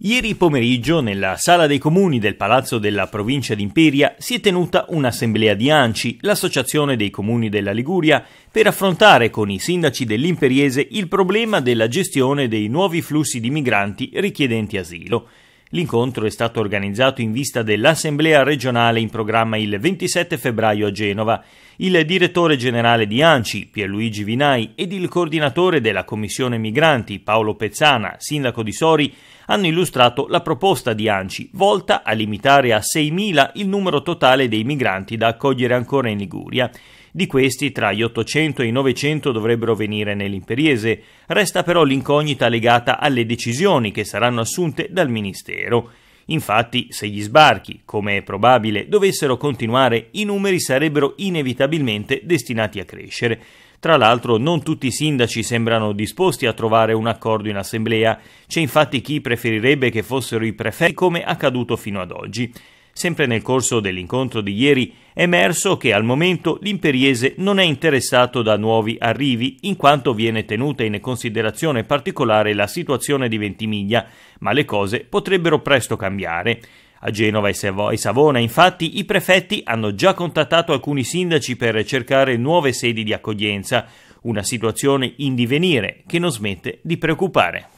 Ieri pomeriggio, nella Sala dei Comuni del Palazzo della Provincia d'Imperia, si è tenuta un'assemblea di ANCI, l'Associazione dei Comuni della Liguria, per affrontare con i sindaci dell'Imperiese il problema della gestione dei nuovi flussi di migranti richiedenti asilo. L'incontro è stato organizzato in vista dell'assemblea regionale in programma il 27 febbraio a Genova. Il direttore generale di ANCI, Pierluigi Vinai, ed il coordinatore della commissione migranti, Paolo Pezzana, sindaco di Sori, hanno illustrato la proposta di ANCI, volta a limitare a 6.000 il numero totale dei migranti da accogliere ancora in Liguria. Di questi, tra gli 800 e i 900 dovrebbero venire nell'imperiese. Resta però l'incognita legata alle decisioni che saranno assunte dal Ministero. Infatti, se gli sbarchi, come è probabile, dovessero continuare, i numeri sarebbero inevitabilmente destinati a crescere. Tra l'altro non tutti i sindaci sembrano disposti a trovare un accordo in assemblea, c'è infatti chi preferirebbe che fossero i prefetti come accaduto fino ad oggi. Sempre nel corso dell'incontro di ieri è emerso che al momento l'imperiese non è interessato da nuovi arrivi in quanto viene tenuta in considerazione particolare la situazione di Ventimiglia, ma le cose potrebbero presto cambiare. A Genova e Savona, infatti, i prefetti hanno già contattato alcuni sindaci per cercare nuove sedi di accoglienza, una situazione in divenire che non smette di preoccupare.